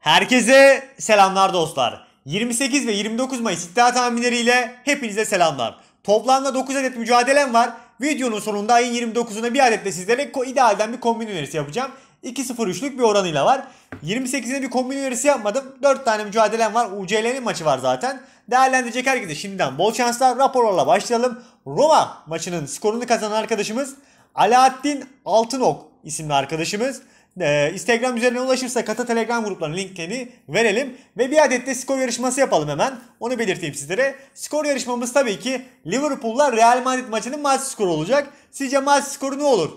Herkese selamlar dostlar. 28 ve 29 Mayıs iddia tahminleriyle hepinize selamlar. Toplamda 9 adet mücadelem var. Videonun sonunda ayın 29'una bir adetle sizlere idealden bir kombin önerisi yapacağım. 2-0-3'lük bir oranıyla var. 28'ine bir kombin önerisi yapmadım. 4 tane mücadelem var. UCL'nin maçı var zaten. Değerlendirecek herkese şimdiden bol şanslar. Raporlarla başlayalım. Roma maçının skorunu kazanan arkadaşımız Alaaddin Altınok isimli arkadaşımız. Ee, Instagram üzerine ulaşırsa kata Telegram gruplarının linklerini verelim. Ve bir adet de skor yarışması yapalım hemen. Onu belirteyim sizlere. Skor yarışmamız tabii ki Liverpool'la Real Madrid maçının maç skoru olacak. Sizce maç skoru ne olur?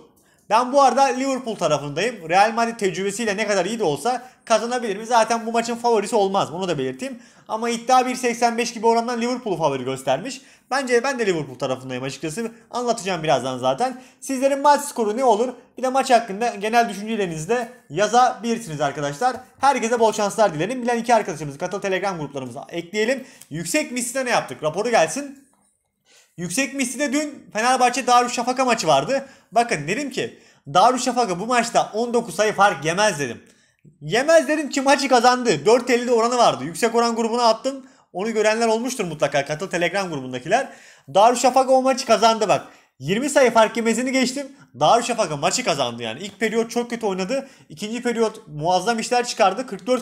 Ben bu arada Liverpool tarafındayım. Real Madrid tecrübesiyle ne kadar iyi de olsa kazanabilir mi? Zaten bu maçın favorisi olmaz. Bunu da belirteyim. Ama iddia 1.85 gibi orandan Liverpool'u favori göstermiş. Bence ben de Liverpool tarafındayım açıkçası. Anlatacağım birazdan zaten. Sizlerin maç skoru ne olur? Bir de maç hakkında genel düşüncelerinizi de yazabilirsiniz arkadaşlar. Herkese bol şanslar dilerim. Bilen iki arkadaşımızı katıl telegram gruplarımıza ekleyelim. Yüksek misli ne yaptık? Raporu gelsin. Yüksek misli dün Fenerbahçe Darüşşafaka maçı vardı. Bakın dedim ki Darüşşafaka bu maçta 19 sayı fark yemez dedim. Yemez dedim ki maçı kazandı. 4.50'de oranı vardı. Yüksek oran grubuna attım. Onu görenler olmuştur mutlaka katıl Telegram grubundakiler. Darüşşafaka o maçı kazandı bak. 20 sayı fark yemesini geçtim. Darüşşafaka maçı kazandı yani. İlk periyot çok kötü oynadı. İkinci periyot muazzam işler çıkardı. 44-41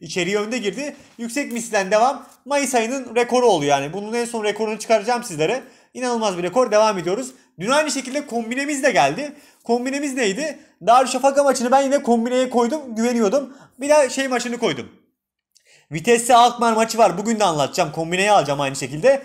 içeriye önde girdi. Yüksek mislen devam. Mayıs ayının rekoru oluyor yani. Bunun en son rekorunu çıkaracağım sizlere. İnanılmaz bir rekor devam ediyoruz. Dün aynı şekilde kombinemiz de geldi. Kombinemiz neydi? Darüşşafaka maçını ben yine kombineye koydum. Güveniyordum. Bir de şey maçını koydum. Vitesse Alkmaar maçı var. Bugün de anlatacağım. Kombineye alacağım aynı şekilde.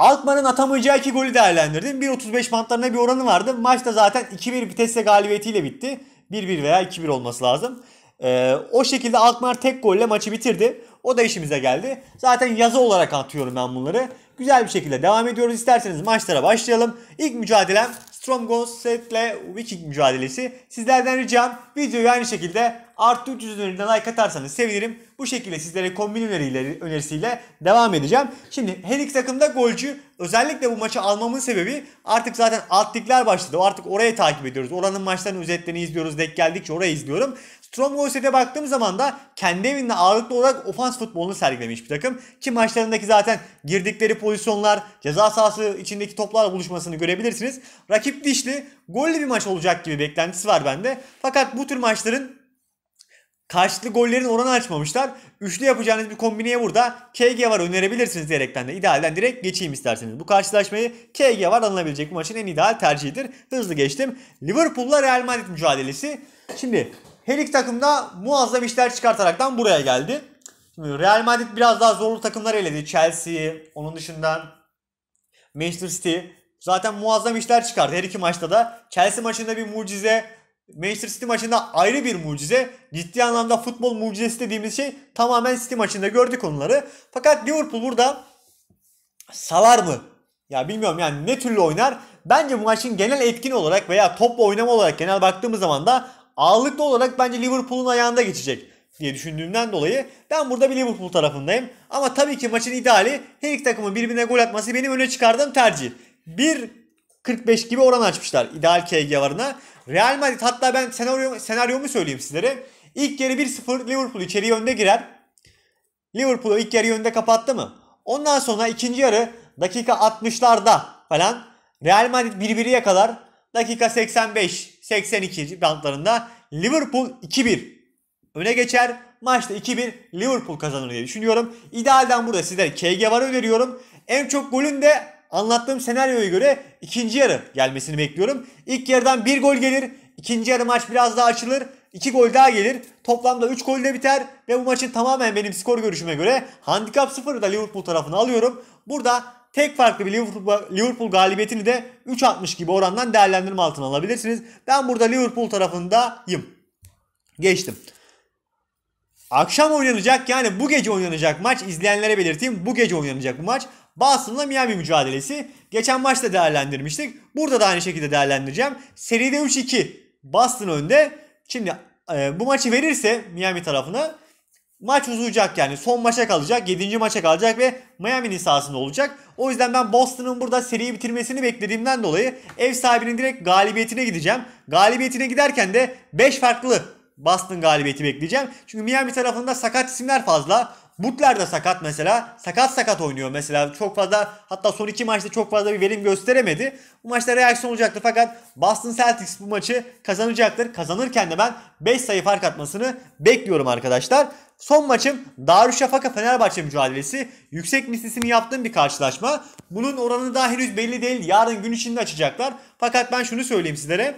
Alkmaar'ın atamayacağı iki golü değerlendirdim. 1.35 bantlarına bir oranı vardı. Maç da zaten 2-1 Vitesse galibiyetiyle bitti. 1-1 veya 2-1 olması lazım. Ee, o şekilde Alkmaar tek golle maçı bitirdi. O da işimize geldi. Zaten yazı olarak atıyorum ben bunları. Güzel bir şekilde devam ediyoruz. İsterseniz maçlara başlayalım. İlk mücadelem Strongos setle Viking mücadelesi. Sizlerden ricam videoyu aynı şekilde artı 300 önerinden like atarsanız sevinirim. Bu şekilde sizlere kombin öneriyle, önerisiyle devam edeceğim. Şimdi her iki takımda golcü özellikle bu maçı almamın sebebi artık zaten alt başladı. Artık oraya takip ediyoruz. Oranın maçlarının özetlerini izliyoruz. Denk geldikçe oraya izliyorum. Stromgol sete baktığım zaman da kendi evinde ağırlıklı olarak ofans futbolunu sergilemiş bir takım. Ki maçlarındaki zaten girdikleri pozisyonlar, ceza sahası içindeki toplarla buluşmasını görebilirsiniz. Rakip dişli, gollü bir maç olacak gibi beklentisi var bende. Fakat bu tür maçların karşılıklı gollerin oranı açmamışlar. Üçlü yapacağınız bir kombineye burada KG var önerebilirsiniz diyerekten de idealden direkt geçeyim isterseniz. Bu karşılaşmayı KG var alınabilecek bu maçın en ideal tercihidir. Hızlı geçtim. Liverpool'la Real Madrid mücadelesi. Şimdi her iki takım da muazzam işler çıkartaraktan buraya geldi. Şimdi Real Madrid biraz daha zorlu takımlar eledi. Chelsea. onun dışında Manchester City. Zaten muazzam işler çıkardı her iki maçta da. Chelsea maçında bir mucize, Manchester City maçında ayrı bir mucize. Ciddi anlamda futbol mucizesi dediğimiz şey tamamen City maçında gördük onları. Fakat Liverpool burada salar mı? Ya bilmiyorum yani ne türlü oynar? Bence bu maçın genel etkin olarak veya topla oynama olarak genel baktığımız zaman da ağırlıklı olarak bence Liverpool'un ayağında geçecek diye düşündüğümden dolayı ben burada bir Liverpool tarafındayım. Ama tabii ki maçın ideali her iki takımın birbirine gol atması benim öne çıkardığım tercih. 1.45 gibi oran açmışlar ideal KG varına. Real Madrid hatta ben senaryo, senaryomu söyleyeyim sizlere. İlk yarı 1-0 Liverpool içeri önde girer. Liverpool ilk yarı önde kapattı mı? Ondan sonra ikinci yarı dakika 60'larda falan Real Madrid birbiri yakalar. Dakika 85 82. bantlarında Liverpool 2-1 öne geçer. Maçta 2-1 Liverpool kazanır diye düşünüyorum. İdealden burada sizlere KG var öneriyorum. En çok golün de anlattığım senaryoya göre ikinci yarı gelmesini bekliyorum. İlk yarıdan bir gol gelir. İkinci yarı maç biraz daha açılır. 2 gol daha gelir. Toplamda 3 golle biter ve bu maçın tamamen benim skor görüşüme göre handikap 0'ı da Liverpool tarafına alıyorum. Burada tek farklı bir Liverpool, Liverpool galibiyetini de 3.60 gibi orandan değerlendirme altına alabilirsiniz. Ben burada Liverpool tarafındayım. Geçtim. Akşam oynanacak yani bu gece oynanacak maç izleyenlere belirteyim. Bu gece oynanacak bu maç. Boston'la Miami mücadelesi. Geçen maçta değerlendirmiştik. Burada da aynı şekilde değerlendireceğim. Seride 3-2 Boston önde. Şimdi e, bu maçı verirse Miami tarafına maç uzayacak yani. Son maça kalacak. 7. maça kalacak ve Miami'nin sahasında olacak. O yüzden ben Boston'ın burada seriyi bitirmesini beklediğimden dolayı ev sahibinin direkt galibiyetine gideceğim. Galibiyetine giderken de 5 farklı Boston galibiyeti bekleyeceğim. Çünkü Miami tarafında sakat isimler fazla. Butler de sakat mesela. Sakat sakat oynuyor mesela. Çok fazla hatta son iki maçta çok fazla bir verim gösteremedi. Bu maçta reaksiyon olacaktır fakat Boston Celtics bu maçı kazanacaktır. Kazanırken de ben 5 sayı fark atmasını bekliyorum arkadaşlar. Son maçım Darüşşafaka Fenerbahçe mücadelesi. Yüksek mislisini yaptığım bir karşılaşma. Bunun oranı daha henüz belli değil. Yarın gün içinde açacaklar. Fakat ben şunu söyleyeyim sizlere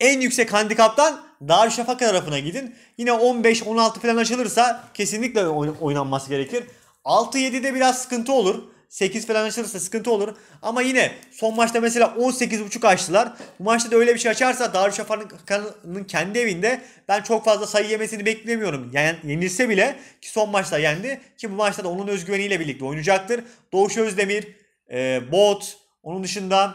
en yüksek handikaptan Darüşşafaka tarafına gidin. Yine 15-16 falan açılırsa kesinlikle oynanması gerekir. 6-7'de biraz sıkıntı olur. 8 falan açılırsa sıkıntı olur. Ama yine son maçta mesela 18.5 açtılar. Bu maçta da öyle bir şey açarsa Darüşşafaka'nın kendi evinde ben çok fazla sayı yemesini beklemiyorum. Yani yenilse bile ki son maçta yendi ki bu maçta da onun özgüveniyle birlikte oynayacaktır. Doğuş Özdemir, e, Bot, onun dışında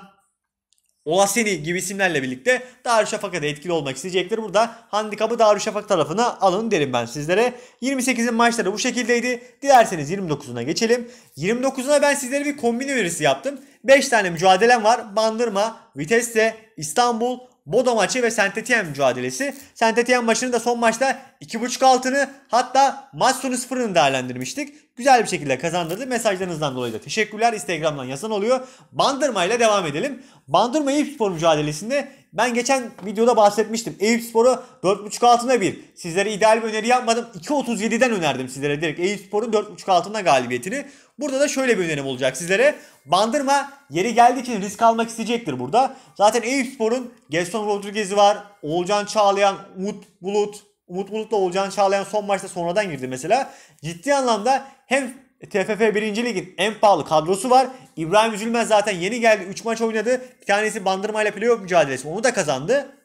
Olaseni gibi isimlerle birlikte Darüşşafaka da etkili olmak isteyecektir. Burada handikapı Darüşşafaka tarafına alın derim ben sizlere. 28'in maçları bu şekildeydi. Dilerseniz 29'una geçelim. 29'una ben sizlere bir kombin önerisi yaptım. 5 tane mücadelem var. Bandırma, Vitesse, İstanbul, Bodo maçı ve Saint-Étienne mücadelesi. Saint-Étienne maçını da son maçta 2.5 altını hatta maç sonu sıfırını değerlendirmiştik. Güzel bir şekilde kazandırdı. Mesajlarınızdan dolayı da teşekkürler. Instagram'dan yazan oluyor. Bandırma ile devam edelim. Bandırma Eyüp Spor mücadelesinde ben geçen videoda bahsetmiştim. Eyüp Spor'u 4.5 altına bir. Sizlere ideal bir öneri yapmadım. 2.37'den önerdim sizlere direkt. Eyüp Spor'un 4.5 altında galibiyetini. Burada da şöyle bir önerim olacak sizlere. Bandırma yeri geldiği için risk almak isteyecektir burada. Zaten Eyüp Spor'un Gerson Rodriguez'i var. Olcan Çağlayan, Umut Bulut. Umut Bulut'la Olcan Çağlayan son maçta sonradan girdi mesela. Ciddi anlamda hem e, TFF 1. Lig'in en pahalı kadrosu var. İbrahim Üzülmez zaten yeni geldi. 3 maç oynadı. Bir tanesi Bandırma ile playoff mücadelesi. Onu da kazandı.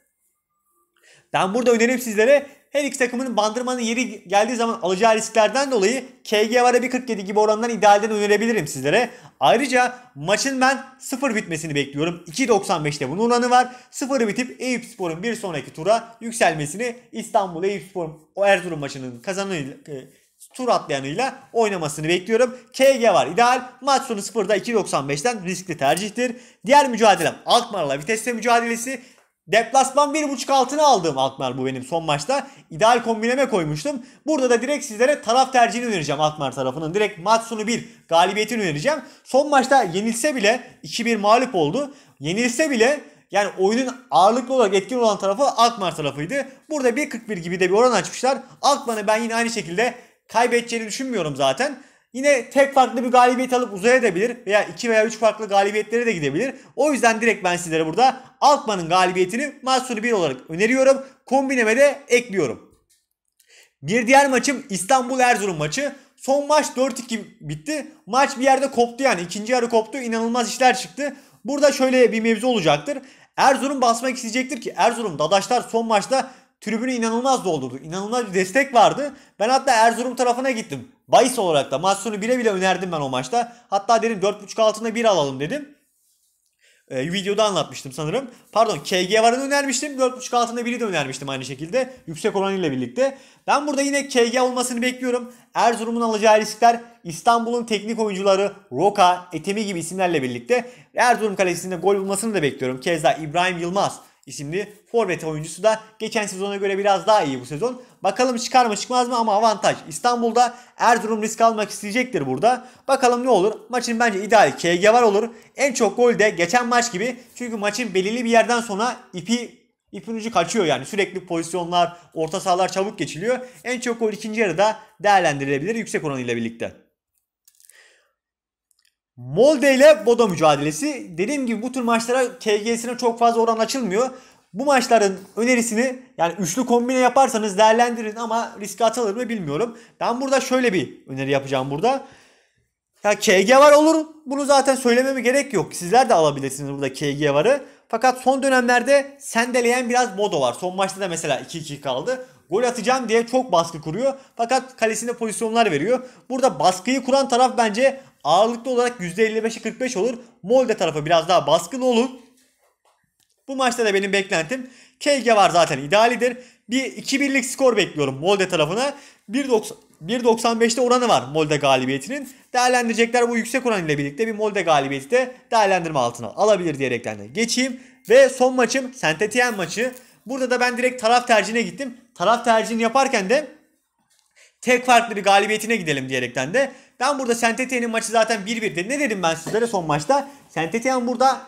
Ben burada önerim sizlere her iki takımın bandırmanın yeri geldiği zaman alacağı risklerden dolayı KG var 1.47 gibi orandan idealden önerebilirim sizlere. Ayrıca maçın ben 0 bitmesini bekliyorum. 2.95'te bunun oranı var. 0 bitip Eyüp Spor'un bir sonraki tura yükselmesini İstanbul Eyüp Spor'un o Erzurum maçının kazanı e, tur atlayanıyla oynamasını bekliyorum. KG var ideal. Maç sonu 0'da 2.95'ten riskli tercihtir. Diğer mücadelem Alkmaar'la Vitesse mücadelesi. Deplasman 1.5 altına aldığım Alkmaar bu benim son maçta. İdeal kombineme koymuştum. Burada da direkt sizlere taraf tercihini önereceğim Alkmaar tarafının. Direkt maç sonu 1 galibiyetini önereceğim. Son maçta yenilse bile 2-1 mağlup oldu. Yenilse bile yani oyunun ağırlıklı olarak etkin olan tarafı Alkmaar tarafıydı. Burada 1.41 gibi de bir oran açmışlar. Alkmaar'ı ben yine aynı şekilde Kaybedeceğini düşünmüyorum zaten. Yine tek farklı bir galibiyet alıp uzaya edebilir veya 2 veya 3 farklı galibiyetlere de gidebilir. O yüzden direkt ben sizlere burada Altman'ın galibiyetini mahsuru 1 olarak öneriyorum. Kombineme de ekliyorum. Bir diğer maçım İstanbul Erzurum maçı. Son maç 4-2 bitti. Maç bir yerde koptu yani. ikinci yarı koptu. İnanılmaz işler çıktı. Burada şöyle bir mevzu olacaktır. Erzurum basmak isteyecektir ki Erzurum Dadaşlar son maçta tribünü inanılmaz doldurduk. İnanılmaz bir destek vardı. Ben hatta Erzurum tarafına gittim. Bayis olarak da maç sonu 1'e bile önerdim ben o maçta. Hatta dedim 4.5 altında 1 alalım dedim. E, videoda anlatmıştım sanırım. Pardon KG varını önermiştim. 4.5 altında 1'i de önermiştim aynı şekilde. Yüksek oranıyla birlikte. Ben burada yine KG olmasını bekliyorum. Erzurum'un alacağı riskler İstanbul'un teknik oyuncuları Roka, Etemi gibi isimlerle birlikte Erzurum kalesinde gol bulmasını da bekliyorum. Keza İbrahim Yılmaz isimli forvet oyuncusu da geçen sezona göre biraz daha iyi bu sezon. Bakalım çıkar mı çıkmaz mı ama avantaj. İstanbul'da Erzurum risk almak isteyecektir burada. Bakalım ne olur. Maçın bence ideal KG var olur. En çok gol de geçen maç gibi. Çünkü maçın belirli bir yerden sonra ipi ipin ucu kaçıyor yani sürekli pozisyonlar, orta sahalar çabuk geçiliyor. En çok gol ikinci yarıda değerlendirilebilir yüksek oranıyla birlikte. Molde ile Bodo mücadelesi. Dediğim gibi bu tür maçlara KG'sine çok fazla oran açılmıyor. Bu maçların önerisini yani üçlü kombine yaparsanız değerlendirin ama riske atılır mı bilmiyorum. Ben burada şöyle bir öneri yapacağım burada. Ya KG var olur. Bunu zaten söylememe gerek yok. Sizler de alabilirsiniz burada KG varı. Fakat son dönemlerde sendeleyen biraz Bodo var. Son maçta da mesela 2-2 kaldı. Gol atacağım diye çok baskı kuruyor. Fakat kalesinde pozisyonlar veriyor. Burada baskıyı kuran taraf bence ağırlıklı olarak %55'e 45 olur. Molde tarafı biraz daha baskın olur. Bu maçta da benim beklentim Kelge var zaten idealidir. Bir 2-1'lik skor bekliyorum Molde tarafına. 1.95'te oranı var Molde galibiyetinin. Değerlendirecekler bu yüksek oran ile birlikte bir Molde galibiyeti de değerlendirme altına alabilir diyerekten de geçeyim. Ve son maçım Saint-Étienne maçı. Burada da ben direkt taraf tercihine gittim. Taraf tercihini yaparken de tek farklı bir galibiyetine gidelim diyerekten de ben burada saint maçı zaten 1-1'di. Ne dedim ben sizlere son maçta? saint burada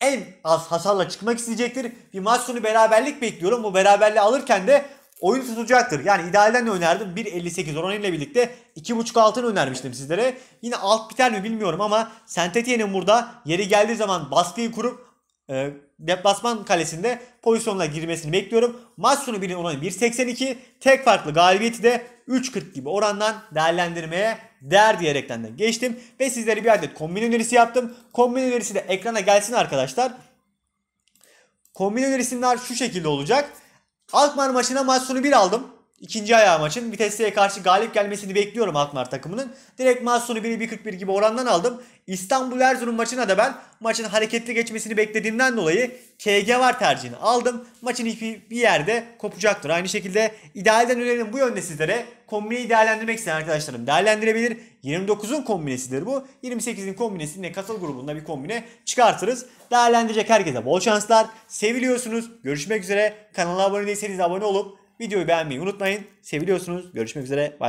en az hasarla çıkmak isteyecektir. Bir maç sonu beraberlik bekliyorum. Bu beraberliği alırken de oyun tutacaktır. Yani idealden de önerdim. 1.58 oran ile birlikte 2.5 altını önermiştim sizlere. Yine alt biter mi bilmiyorum ama saint burada yeri geldiği zaman baskıyı kurup e, deplasman kalesinde pozisyonla girmesini bekliyorum. Maç sonu 1'in oranı 1.82. Tek farklı galibiyeti de 3.40 gibi orandan değerlendirmeye değer diyerekten de geçtim. Ve sizlere bir adet kombin önerisi yaptım. Kombin önerisi de ekrana gelsin arkadaşlar. Kombin önerisinden şu şekilde olacak. Alkmaar maçına maç sonu 1 aldım. İkinci ayağı maçın Vitesse'ye karşı galip gelmesini bekliyorum Alkmaar takımının. Direkt maç sonu 1-1.41 gibi orandan aldım. İstanbul Erzurum maçına da ben maçın hareketli geçmesini beklediğimden dolayı KG var tercihini aldım. Maçın ipi bir yerde kopacaktır. Aynı şekilde idealden önerim bu yönde sizlere kombineyi değerlendirmek isteyen arkadaşlarım değerlendirebilir. 29'un kombinesidir bu. 28'in kombinesiyle katıl grubunda bir kombine çıkartırız. Değerlendirecek herkese bol şanslar. Seviliyorsunuz. Görüşmek üzere. Kanala abone değilseniz abone olup Videoyu beğenmeyi unutmayın. Seviliyorsunuz. Görüşmek üzere. Bye.